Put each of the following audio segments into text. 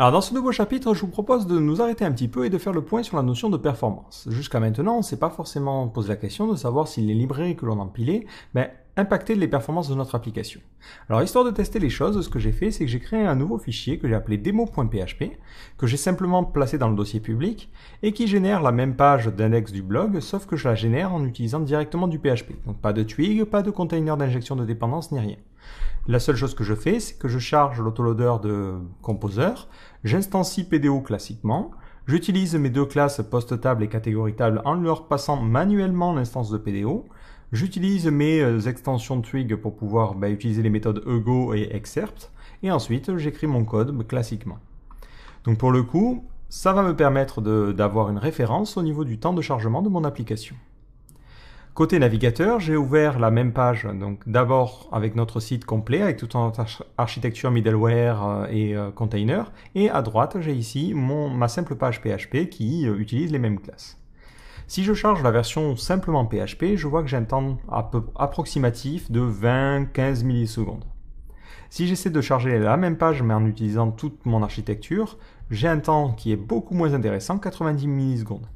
Alors dans ce nouveau chapitre, je vous propose de nous arrêter un petit peu et de faire le point sur la notion de performance. Jusqu'à maintenant, on ne s'est pas forcément posé la question de savoir si les librairies que l'on empilait, mais ben, impacter les performances de notre application. Alors histoire de tester les choses, ce que j'ai fait, c'est que j'ai créé un nouveau fichier que j'ai appelé demo.php, que j'ai simplement placé dans le dossier public, et qui génère la même page d'index du blog, sauf que je la génère en utilisant directement du PHP. Donc pas de twig, pas de container d'injection de dépendance, ni rien. La seule chose que je fais, c'est que je charge l'autoloader de Composer, j'instancie PDO classiquement, J'utilise mes deux classes post-table et catégorie table en leur passant manuellement l'instance de PDO J'utilise mes euh, extensions Twig pour pouvoir bah, utiliser les méthodes ego et excerpt, et ensuite j'écris mon code classiquement. Donc pour le coup, ça va me permettre d'avoir une référence au niveau du temps de chargement de mon application. Côté navigateur, j'ai ouvert la même page, donc d'abord avec notre site complet, avec toute notre architecture middleware euh, et euh, container, et à droite j'ai ici ma simple page PHP qui utilise les mêmes classes. Si je charge la version simplement PHP, je vois que j'ai un temps approximatif de 20-15 millisecondes. Si j'essaie de charger la même page mais en utilisant toute mon architecture, j'ai un temps qui est beaucoup moins intéressant, 90 millisecondes.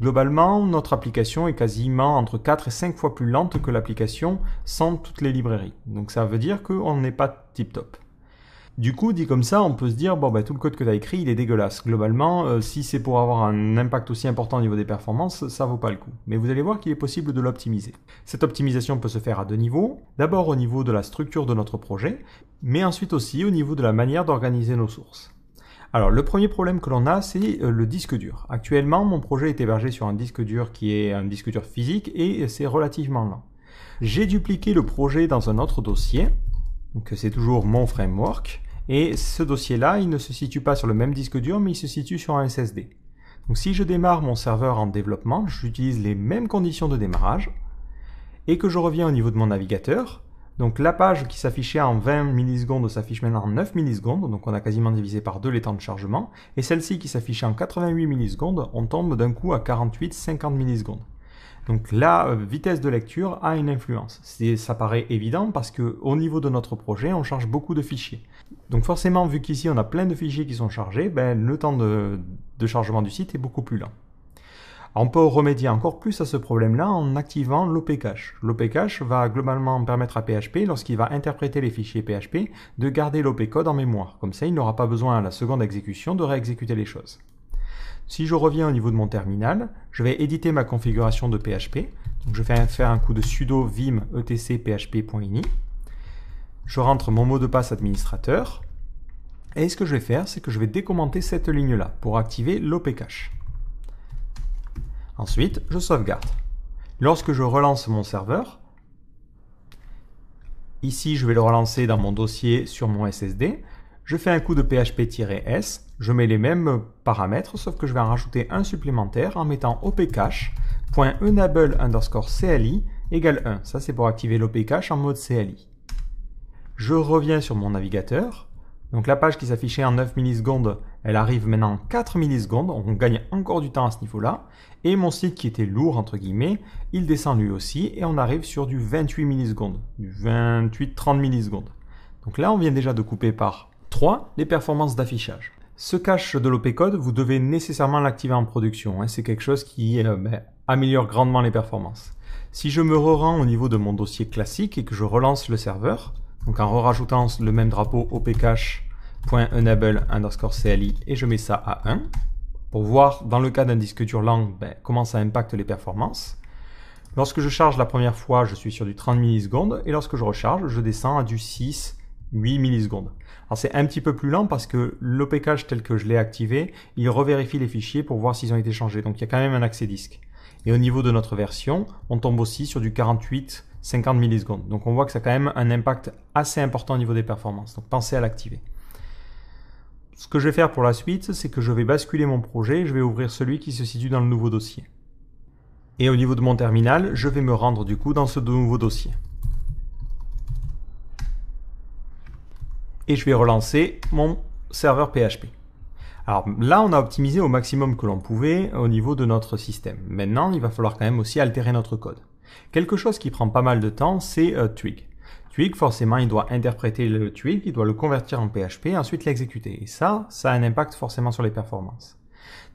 Globalement, notre application est quasiment entre 4 et 5 fois plus lente que l'application sans toutes les librairies. Donc ça veut dire qu'on n'est pas tip top. Du coup, dit comme ça, on peut se dire, bon, ben tout le code que tu as écrit, il est dégueulasse. Globalement, euh, si c'est pour avoir un impact aussi important au niveau des performances, ça vaut pas le coup. Mais vous allez voir qu'il est possible de l'optimiser. Cette optimisation peut se faire à deux niveaux. D'abord au niveau de la structure de notre projet, mais ensuite aussi au niveau de la manière d'organiser nos sources. Alors le premier problème que l'on a, c'est euh, le disque dur. Actuellement, mon projet est hébergé sur un disque dur qui est un disque dur physique et c'est relativement lent. J'ai dupliqué le projet dans un autre dossier donc c'est toujours mon framework. Et ce dossier-là, il ne se situe pas sur le même disque dur, mais il se situe sur un SSD. Donc si je démarre mon serveur en développement, j'utilise les mêmes conditions de démarrage, et que je reviens au niveau de mon navigateur, donc la page qui s'affichait en 20 millisecondes s'affiche maintenant en 9 millisecondes, donc on a quasiment divisé par deux les temps de chargement, et celle-ci qui s'affichait en 88 millisecondes, on tombe d'un coup à 48-50 millisecondes. Donc la euh, vitesse de lecture a une influence. Ça paraît évident parce qu'au niveau de notre projet, on charge beaucoup de fichiers. Donc forcément, vu qu'ici on a plein de fichiers qui sont chargés, ben, le temps de, de chargement du site est beaucoup plus lent. On peut remédier encore plus à ce problème-là en activant l'OPCache. L'OPCache va globalement permettre à PHP, lorsqu'il va interpréter les fichiers PHP, de garder l'OPcode en mémoire. Comme ça, il n'aura pas besoin à la seconde exécution de réexécuter les choses. Si je reviens au niveau de mon terminal, je vais éditer ma configuration de PHP. Donc je vais faire un coup de sudo vim etc Je rentre mon mot de passe administrateur. Et ce que je vais faire, c'est que je vais décommenter cette ligne-là pour activer l'opcache. Ensuite, je sauvegarde. Lorsque je relance mon serveur, ici je vais le relancer dans mon dossier sur mon SSD, je fais un coup de php-s, je mets les mêmes paramètres, sauf que je vais en rajouter un supplémentaire en mettant opcache.enable underscore CLI égale 1. Ça, c'est pour activer l'opcache en mode CLI. Je reviens sur mon navigateur. Donc la page qui s'affichait en 9 millisecondes, elle arrive maintenant en 4 millisecondes. On gagne encore du temps à ce niveau-là. Et mon site qui était lourd, entre guillemets, il descend lui aussi et on arrive sur du 28 millisecondes, du 28-30 millisecondes. Donc là, on vient déjà de couper par 3. Les performances d'affichage. Ce cache de l'OP code, vous devez nécessairement l'activer en production. Hein. C'est quelque chose qui euh, ben, améliore grandement les performances. Si je me rerends au niveau de mon dossier classique et que je relance le serveur, donc en rajoutant le même drapeau opcache.enable underscore CLI et je mets ça à 1 pour voir dans le cas d'un disque dur lent ben, comment ça impacte les performances. Lorsque je charge la première fois, je suis sur du 30 millisecondes et lorsque je recharge, je descends à du 6, 8 millisecondes c'est un petit peu plus lent parce que l'OPK tel que je l'ai activé, il revérifie les fichiers pour voir s'ils ont été changés. Donc il y a quand même un accès disque. Et au niveau de notre version, on tombe aussi sur du 48 50 millisecondes. Donc on voit que ça a quand même un impact assez important au niveau des performances. Donc pensez à l'activer. Ce que je vais faire pour la suite, c'est que je vais basculer mon projet, je vais ouvrir celui qui se situe dans le nouveau dossier. Et au niveau de mon terminal, je vais me rendre du coup dans ce nouveau dossier. et je vais relancer mon serveur PHP. Alors là, on a optimisé au maximum que l'on pouvait au niveau de notre système. Maintenant, il va falloir quand même aussi altérer notre code. Quelque chose qui prend pas mal de temps, c'est euh, Twig. Twig, forcément, il doit interpréter le Twig, il doit le convertir en PHP et ensuite l'exécuter. Et ça, ça a un impact forcément sur les performances.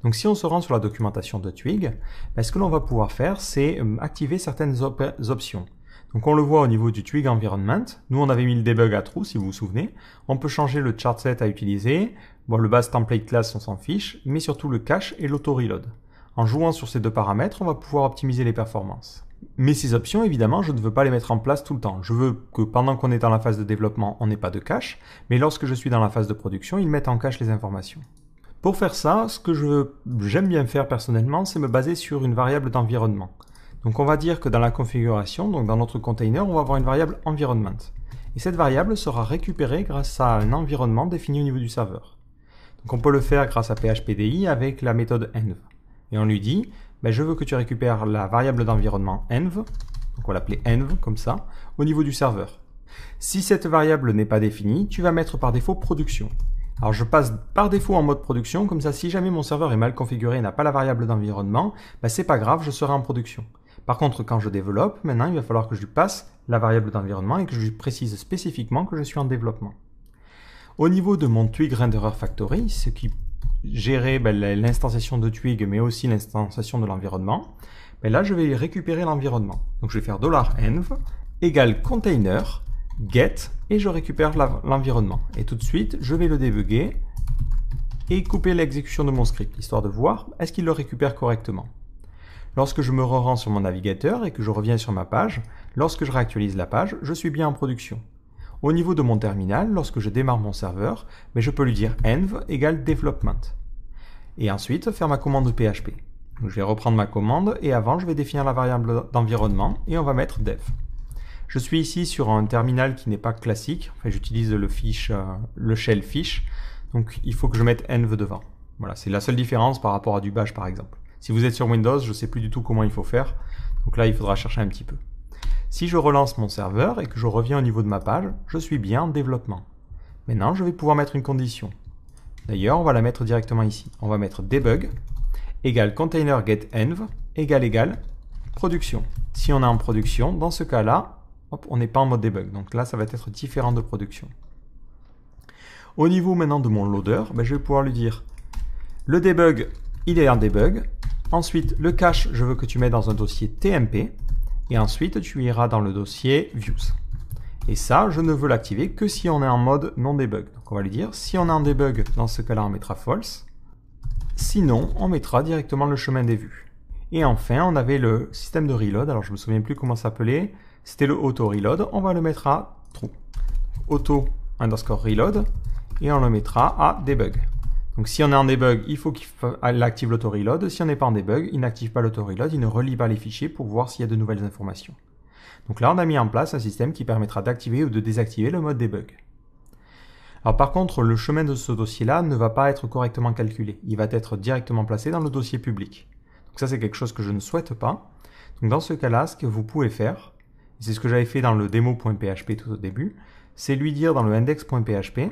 Donc si on se rend sur la documentation de Twig, ben, ce que l'on va pouvoir faire, c'est euh, activer certaines options. Donc on le voit au niveau du Twig Environment. Nous, on avait mis le debug à true, si vous vous souvenez. On peut changer le chart set à utiliser. Bon, le base template class, on s'en fiche, mais surtout le cache et l'auto-reload. En jouant sur ces deux paramètres, on va pouvoir optimiser les performances. Mais ces options, évidemment, je ne veux pas les mettre en place tout le temps. Je veux que pendant qu'on est dans la phase de développement, on n'ait pas de cache, mais lorsque je suis dans la phase de production, ils mettent en cache les informations. Pour faire ça, ce que j'aime bien faire personnellement, c'est me baser sur une variable d'environnement. Donc on va dire que dans la configuration, donc dans notre container, on va avoir une variable environment. Et cette variable sera récupérée grâce à un environnement défini au niveau du serveur. Donc on peut le faire grâce à PHPDI avec la méthode env. Et on lui dit, ben, je veux que tu récupères la variable d'environnement env, donc on va l'appeler env comme ça, au niveau du serveur. Si cette variable n'est pas définie, tu vas mettre par défaut production. Alors je passe par défaut en mode production, comme ça si jamais mon serveur est mal configuré et n'a pas la variable d'environnement, ben, c'est pas grave, je serai en production. Par contre, quand je développe, maintenant, il va falloir que je lui passe la variable d'environnement et que je lui précise spécifiquement que je suis en développement. Au niveau de mon Twig Renderer Factory, ce qui gérait ben, l'instanciation de Twig, mais aussi l'instanciation de l'environnement, ben là, je vais récupérer l'environnement. Donc, je vais faire $env égale container get et je récupère l'environnement. Et tout de suite, je vais le débugger et couper l'exécution de mon script, histoire de voir est-ce qu'il le récupère correctement. Lorsque je me rends sur mon navigateur et que je reviens sur ma page, lorsque je réactualise la page, je suis bien en production. Au niveau de mon terminal, lorsque je démarre mon serveur, mais je peux lui dire env égale development. Et ensuite faire ma commande PHP. je vais reprendre ma commande et avant je vais définir la variable d'environnement et on va mettre dev. Je suis ici sur un terminal qui n'est pas classique, j'utilise le, euh, le shell fish, donc il faut que je mette env devant. Voilà, c'est la seule différence par rapport à du bash par exemple. Si vous êtes sur Windows, je ne sais plus du tout comment il faut faire. Donc là, il faudra chercher un petit peu. Si je relance mon serveur et que je reviens au niveau de ma page, je suis bien en développement. Maintenant, je vais pouvoir mettre une condition. D'ailleurs, on va la mettre directement ici. On va mettre debug égale container get env égale égale production. Si on est en production, dans ce cas-là, on n'est pas en mode debug. Donc là, ça va être différent de production. Au niveau maintenant de mon loader, ben, je vais pouvoir lui dire le debug, il est en debug, Ensuite, le cache, je veux que tu mets dans un dossier TMP. Et ensuite, tu iras dans le dossier Views. Et ça, je ne veux l'activer que si on est en mode non debug. Donc on va lui dire, si on est en debug, dans ce cas-là, on mettra false. Sinon, on mettra directement le chemin des vues. Et enfin, on avait le système de reload. Alors, je ne me souviens plus comment ça s'appelait. C'était le auto reload. On va le mettre à true. Auto underscore reload. Et on le mettra à debug. Donc si on est en debug, il faut qu'il ah, active l'autoreload. Si on n'est pas en debug, il n'active pas l'autoreload, il ne relie pas les fichiers pour voir s'il y a de nouvelles informations. Donc là, on a mis en place un système qui permettra d'activer ou de désactiver le mode debug. Alors par contre, le chemin de ce dossier-là ne va pas être correctement calculé. Il va être directement placé dans le dossier public. Donc ça, c'est quelque chose que je ne souhaite pas. Donc dans ce cas-là, ce que vous pouvez faire, c'est ce que j'avais fait dans le demo.php tout au début, c'est lui dire dans le index.php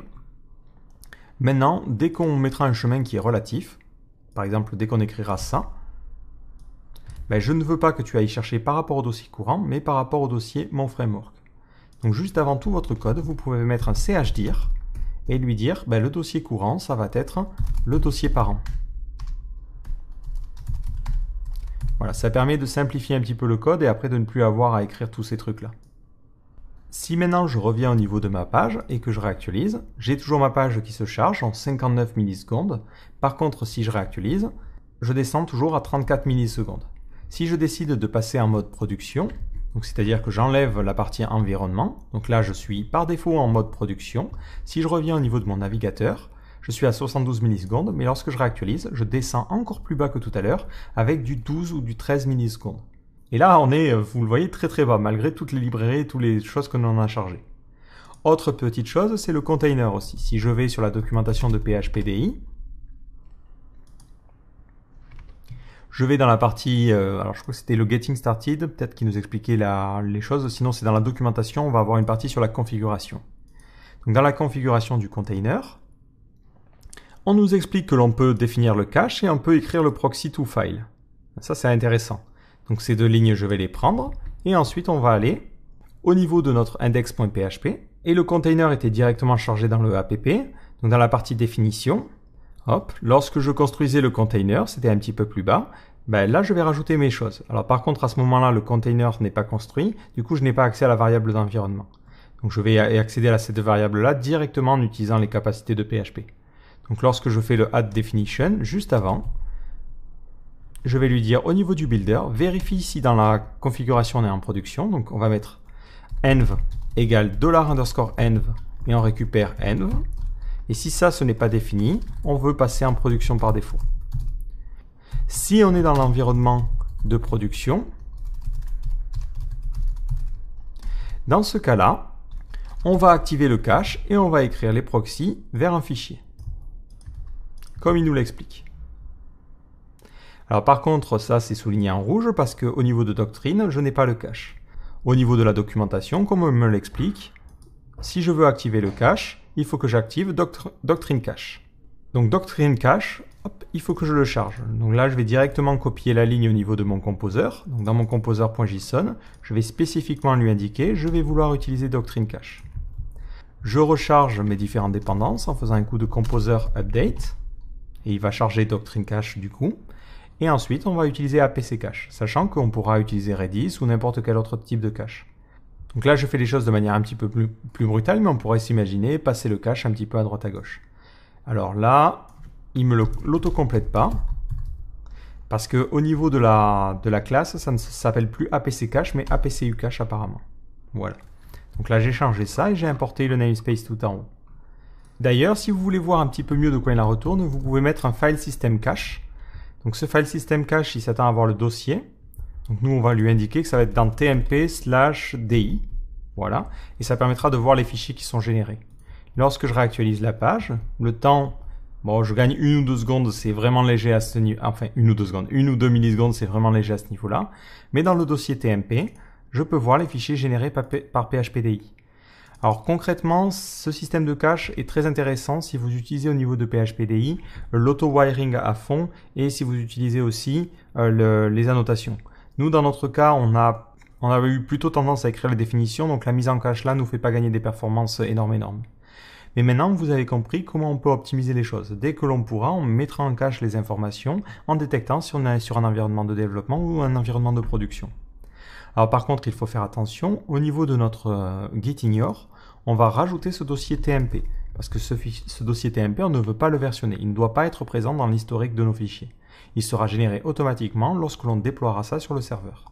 Maintenant, dès qu'on mettra un chemin qui est relatif, par exemple dès qu'on écrira ça, ben, je ne veux pas que tu ailles chercher par rapport au dossier courant, mais par rapport au dossier mon framework. Donc juste avant tout votre code, vous pouvez mettre un chdir et lui dire ben, le dossier courant, ça va être le dossier parent. Voilà, ça permet de simplifier un petit peu le code et après de ne plus avoir à écrire tous ces trucs-là. Si maintenant je reviens au niveau de ma page et que je réactualise, j'ai toujours ma page qui se charge en 59 millisecondes. Par contre, si je réactualise, je descends toujours à 34 millisecondes. Si je décide de passer en mode production, c'est-à-dire que j'enlève la partie environnement, donc là je suis par défaut en mode production. Si je reviens au niveau de mon navigateur, je suis à 72 millisecondes, mais lorsque je réactualise, je descends encore plus bas que tout à l'heure avec du 12 ou du 13 millisecondes. Et là, on est, euh, vous le voyez, très très bas, malgré toutes les librairies et toutes les choses que l'on a chargées. Autre petite chose, c'est le container aussi. Si je vais sur la documentation de PHPDI, je vais dans la partie, euh, alors je crois que c'était le Getting Started, peut-être qui nous expliquait les choses, sinon c'est dans la documentation, on va avoir une partie sur la configuration. dans la configuration du container, on nous explique que l'on peut définir le cache et on peut écrire le proxy to file. Ça c'est intéressant. Donc ces deux lignes, je vais les prendre. Et ensuite, on va aller au niveau de notre index.php. Et le container était directement chargé dans le app, donc dans la partie définition. Hop, lorsque je construisais le container, c'était un petit peu plus bas. Ben là, je vais rajouter mes choses. Alors par contre, à ce moment-là, le container n'est pas construit. Du coup, je n'ai pas accès à la variable d'environnement. Donc je vais accéder à cette variable-là directement en utilisant les capacités de PHP. Donc lorsque je fais le add definition, juste avant, je vais lui dire au niveau du builder, vérifie si dans la configuration on est en production. Donc on va mettre env égale dollar underscore env et on récupère env. Et si ça, ce n'est pas défini, on veut passer en production par défaut. Si on est dans l'environnement de production, dans ce cas-là, on va activer le cache et on va écrire les proxys vers un fichier, comme il nous l'explique. Alors par contre, ça c'est souligné en rouge parce qu'au niveau de doctrine, je n'ai pas le cache. Au niveau de la documentation, comme on me l'explique, si je veux activer le cache, il faut que j'active Doctrine Cache. Donc Doctrine Cache, hop, il faut que je le charge. Donc là, je vais directement copier la ligne au niveau de mon composeur. Donc dans mon composeur.json, je vais spécifiquement lui indiquer, je vais vouloir utiliser Doctrine Cache. Je recharge mes différentes dépendances en faisant un coup de Composer update. Et il va charger Doctrine Cache du coup. Et ensuite, on va utiliser APC cache, sachant qu'on pourra utiliser Redis ou n'importe quel autre type de cache. Donc là, je fais les choses de manière un petit peu plus, brutale, mais on pourrait s'imaginer passer le cache un petit peu à droite à gauche. Alors là, il ne me l'autocomplète pas, parce qu'au niveau de la, de la classe, ça ne s'appelle plus APC cache, mais APCU cache apparemment. Voilà. Donc là, j'ai changé ça et j'ai importé le namespace tout en haut. D'ailleurs, si vous voulez voir un petit peu mieux de quoi il la retourne, vous pouvez mettre un file system cache donc ce file system cache, il s'attend à voir le dossier. Donc nous, on va lui indiquer que ça va être dans tmp slash di. Voilà. Et ça permettra de voir les fichiers qui sont générés. Lorsque je réactualise la page, le temps, bon, je gagne une ou deux secondes, c'est vraiment léger à ce niveau, enfin, une ou deux secondes, une ou deux millisecondes, c'est vraiment léger à ce niveau-là. Mais dans le dossier TMP, je peux voir les fichiers générés par PHPDI. Alors concrètement, ce système de cache est très intéressant si vous utilisez au niveau de PHPDI l'auto-wiring à fond et si vous utilisez aussi euh, les annotations. Nous, dans notre cas, on a on avait eu plutôt tendance à écrire les définitions, donc la mise en cache là nous fait pas gagner des performances énormes énormes. Mais maintenant, vous avez compris comment on peut optimiser les choses. Dès que l'on pourra, on mettra en cache les informations en détectant si on est sur un environnement de développement ou un environnement de production. Alors par contre, il faut faire attention, au niveau de notre euh, ignore. on va rajouter ce dossier TMP, parce que ce, ce, dossier TMP, on ne veut pas le versionner, il ne doit pas être présent dans l'historique de nos fichiers. Il sera généré automatiquement lorsque l'on déploiera ça sur le serveur.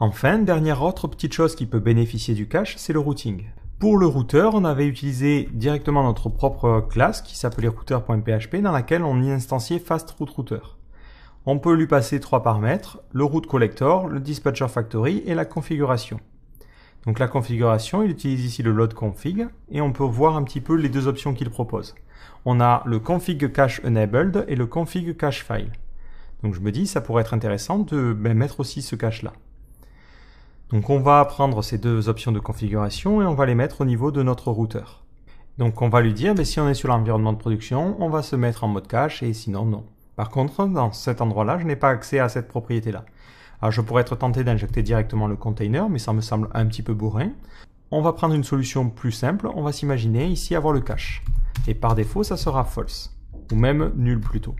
Enfin, dernière autre petite chose qui peut bénéficier du cache, c'est le routing. Pour le routeur, on avait utilisé directement notre propre classe qui s'appelait router.php dans laquelle on y instanciait fast route router. On peut lui passer trois paramètres, le route collector, le dispatcher factory et la configuration. Donc la configuration, il utilise ici le load config et on peut voir un petit peu les deux options qu'il propose. On a le config cache enabled et le config cache file. Donc je me dis, ça pourrait être intéressant de ben, mettre aussi ce cache là. Donc on va prendre ces deux options de configuration et on va les mettre au niveau de notre routeur. Donc on va lui dire, mais ben, si on est sur l'environnement de production, on va se mettre en mode cache et sinon non. Par contre, dans cet endroit-là, je n'ai pas accès à cette propriété-là. Alors ah, je pourrais être tenté d'injecter directement le container, mais ça me semble un petit peu bourrin. On va prendre une solution plus simple, on va s'imaginer ici avoir le cache. Et par défaut, ça sera false, ou même nul plutôt.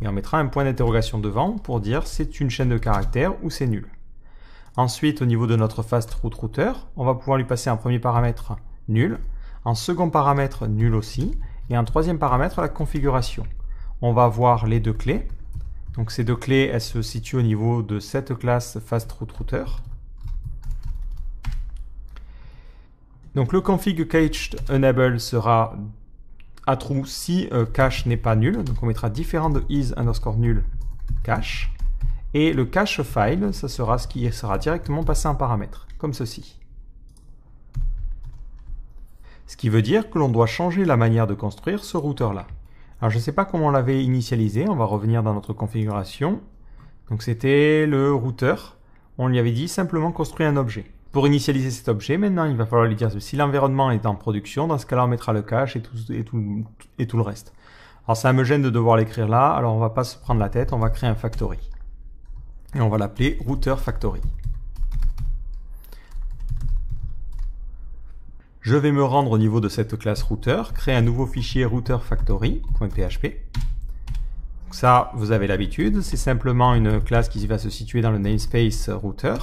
Et on mettra un point d'interrogation devant pour dire c'est une chaîne de caractères ou c'est nul. Ensuite, au niveau de notre fast route router, on va pouvoir lui passer un premier paramètre nul, un second paramètre nul aussi, et un troisième paramètre la configuration on va voir les deux clés. Donc ces deux clés, elles se situent au niveau de cette classe FastRootRouter. Donc le config cached enable sera à true si euh, cache n'est pas nul. Donc on mettra différent de is underscore nul cache. Et le cache file, ça sera ce qui sera directement passé en paramètre, comme ceci. Ce qui veut dire que l'on doit changer la manière de construire ce routeur-là. Alors je ne sais pas comment on l'avait initialisé, on va revenir dans notre configuration. Donc c'était le routeur, on lui avait dit simplement construire un objet. Pour initialiser cet objet, maintenant il va falloir lui dire si l'environnement est en production, dans ce cas-là on mettra le cache et tout, et, tout, et tout le reste. Alors ça me gêne de devoir l'écrire là, alors on va pas se prendre la tête, on va créer un factory. Et on va l'appeler router factory. Je vais me rendre au niveau de cette classe router, créer un nouveau fichier routerFactory.php. Ça, vous avez l'habitude, c'est simplement une classe qui va se situer dans le namespace router.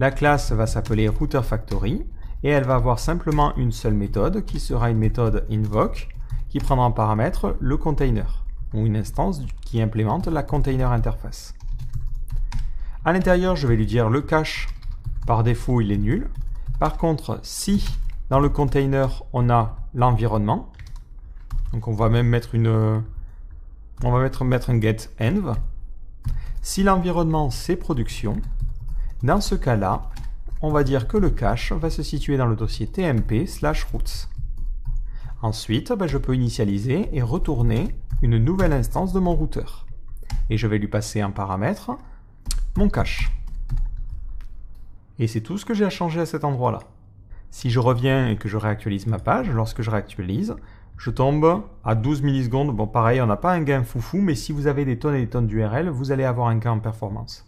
La classe va s'appeler routerFactory et elle va avoir simplement une seule méthode qui sera une méthode invoke qui prendra en paramètre le container ou une instance qui implémente la container interface. À l'intérieur, je vais lui dire le cache, par défaut il est nul. Par contre, si dans le container, on a l'environnement. Donc on va même mettre une... On va mettre, mettre un get env. Si l'environnement, c'est production, dans ce cas-là, on va dire que le cache va se situer dans le dossier tmp slash Ensuite, ben, je peux initialiser et retourner une nouvelle instance de mon routeur. Et je vais lui passer un paramètre, mon cache. Et c'est tout ce que j'ai à changer à cet endroit-là. Si je reviens et que je réactualise ma page, lorsque je réactualise, je tombe à 12 millisecondes. Bon, pareil, on n'a pas un gain foufou, mais si vous avez des tonnes et des tonnes d'URL, vous allez avoir un gain en performance.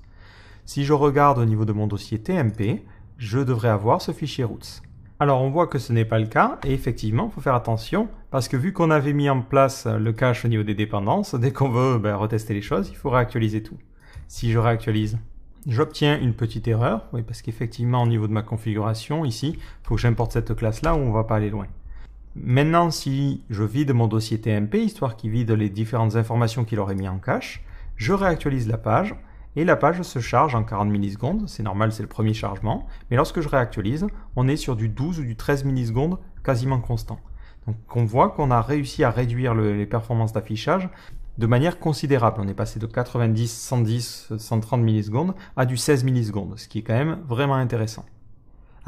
Si je regarde au niveau de mon dossier TMP, je devrais avoir ce fichier Roots. Alors on voit que ce n'est pas le cas, et effectivement, il faut faire attention, parce que vu qu'on avait mis en place le cache au niveau des dépendances, dès qu'on veut ben, retester les choses, il faut réactualiser tout. Si je réactualise, j'obtiens une petite erreur, oui, parce qu'effectivement au niveau de ma configuration ici, il faut que j'importe cette classe-là où on ne va pas aller loin. Maintenant, si je vide mon dossier TMP, histoire qu'il vide les différentes informations qu'il aurait mis en cache, je réactualise la page, et la page se charge en 40 millisecondes, c'est normal, c'est le premier chargement, mais lorsque je réactualise, on est sur du 12 ou du 13 millisecondes quasiment constant. Donc on voit qu'on a réussi à réduire les performances d'affichage de manière considérable. On est passé de 90, 110, 130 millisecondes à du 16 millisecondes, ce qui est quand même vraiment intéressant.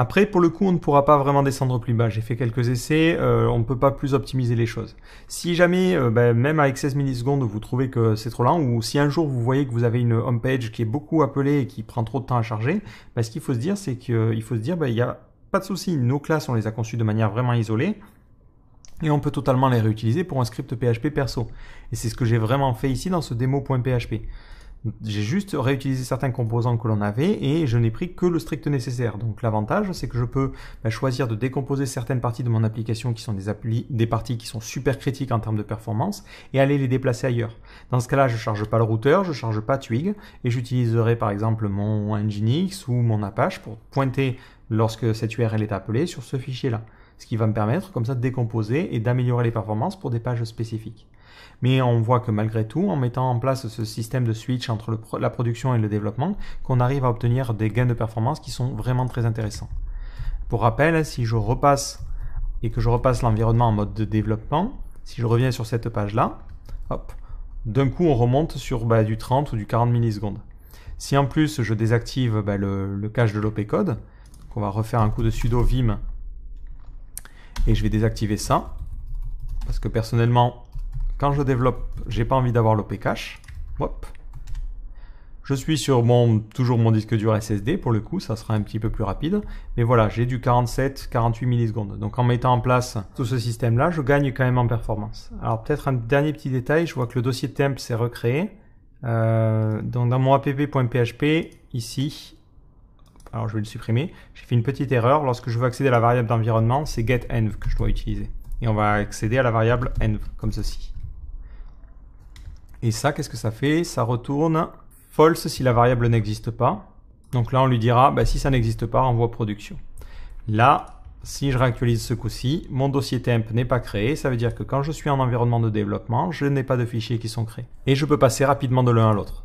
Après, pour le coup, on ne pourra pas vraiment descendre plus bas. J'ai fait quelques essais, euh, on ne peut pas plus optimiser les choses. Si jamais, euh, ben, même avec 16 millisecondes, vous trouvez que c'est trop lent, ou si un jour vous voyez que vous avez une home page qui est beaucoup appelée et qui prend trop de temps à charger, ben, ce qu'il faut se dire, c'est qu'il faut se dire, ben, il n'y a pas de souci. Nos classes, on les a conçues de manière vraiment isolée et on peut totalement les réutiliser pour un script PHP perso. Et c'est ce que j'ai vraiment fait ici dans ce démo.php. J'ai juste réutilisé certains composants que l'on avait et je n'ai pris que le strict nécessaire. Donc l'avantage, c'est que je peux bah, choisir de décomposer certaines parties de mon application qui sont des, parties qui sont super critiques en termes de performance et aller les déplacer ailleurs. Dans ce cas-là, je ne charge pas le routeur, je charge pas Twig et j'utiliserai par exemple mon Nginx ou mon Apache pour pointer lorsque cette URL est appelée sur ce fichier-là ce qui va me permettre comme ça de décomposer et d'améliorer les performances pour des pages spécifiques. Mais on voit que malgré tout, en mettant en place ce système de switch entre la production et le développement, qu'on arrive à obtenir des gains de performance qui sont vraiment très intéressants. Pour rappel, si je repasse et que je repasse l'environnement en mode de développement, si je reviens sur cette page-là, hop, d'un coup on remonte sur bah, du 30 ou du 40 millisecondes. Si en plus je désactive bah, le, cache de l'OP code, on va refaire un coup de sudo vim et je vais désactiver ça. Parce que personnellement, quand je développe, j'ai pas envie d'avoir l'OP cache. Hop. Je suis sur mon, toujours mon disque dur SSD, pour le coup, ça sera un petit peu plus rapide. Mais voilà, j'ai du 47-48 millisecondes. Donc en mettant en place tout ce système-là, je gagne quand même en performance. Alors peut-être un dernier petit détail, je vois que le dossier temp s'est recréé. Euh, donc dans mon app.php, ici, alors je vais le supprimer. J'ai fait une petite erreur. Lorsque je veux accéder à la variable d'environnement, c'est getEnv que je dois utiliser. Et on va accéder à la variable env, comme ceci. Et ça, qu'est-ce que ça fait Ça retourne false si la variable n'existe pas. Donc là, on lui dira, bah, si ça n'existe pas, envoie production. Là, si je réactualise ce coup-ci, mon dossier temp n'est pas créé. Ça veut dire que quand je suis en environnement de développement, je n'ai pas de fichiers qui sont créés. Et je peux passer rapidement de l'un à l'autre.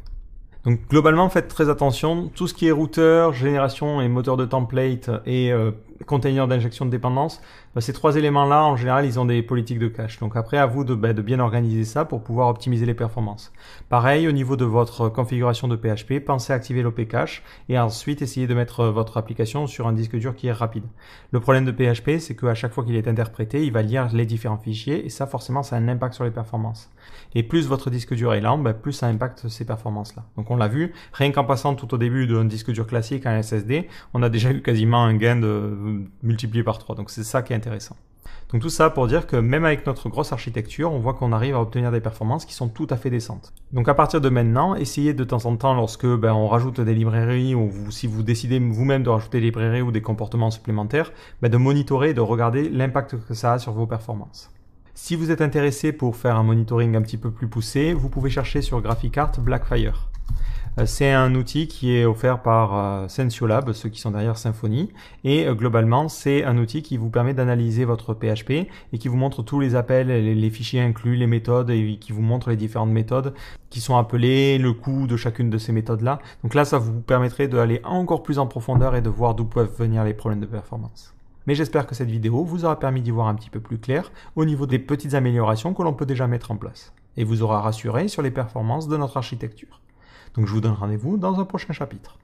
Donc globalement, faites très attention. Tout ce qui est routeur, génération et moteur de template et euh, container d'injection de dépendance, bah, ces trois éléments-là, en général, ils ont des politiques de cache. Donc après, à vous bah, de, bien organiser ça pour pouvoir optimiser les performances. Pareil, au niveau de votre configuration de PHP, pensez à activer l'OP cache et ensuite essayer de mettre euh, votre application sur un disque dur qui est rapide. Le problème de PHP, c'est qu'à chaque fois qu'il est interprété, il va lire les différents fichiers et ça, forcément, ça a un impact sur les performances. Et plus votre disque dur est lent, bah, plus ça impacte ces performances-là. Donc on l'a vu, rien qu'en passant tout au début d'un disque dur classique à un SSD, on a déjà eu quasiment un gain de multiplié par 3. Donc c'est ça qui est intéressant. Donc tout ça pour dire que même avec notre grosse architecture, on voit qu'on arrive à obtenir des performances qui sont tout à fait décentes. Donc à partir de maintenant, essayez de temps en temps, lorsque ben, on rajoute des librairies ou si vous décidez vous-même de rajouter des librairies ou des comportements supplémentaires, ben, de monitorer et de regarder l'impact que ça a sur vos performances. Si vous êtes intéressé pour faire un monitoring un petit peu plus poussé, vous pouvez chercher sur GraphicArt Blackfire. Euh, c'est un outil qui est offert par euh, Sensiolab, ceux qui sont derrière Symfony. Et euh, globalement, c'est un outil qui vous permet d'analyser votre PHP et qui vous montre tous les appels, les fichiers inclus, les méthodes et qui vous montre les différentes méthodes qui sont appelées, le coût de chacune de ces méthodes-là. Donc là, ça vous permettrait d'aller encore plus en profondeur et de voir d'où peuvent venir les problèmes de performance. Mais j'espère que cette vidéo vous aura permis d'y voir un petit peu plus clair au niveau des petites améliorations que l'on peut déjà mettre en place, et vous aura rassuré sur les performances de notre architecture. Donc je vous donne rendez-vous dans un prochain chapitre.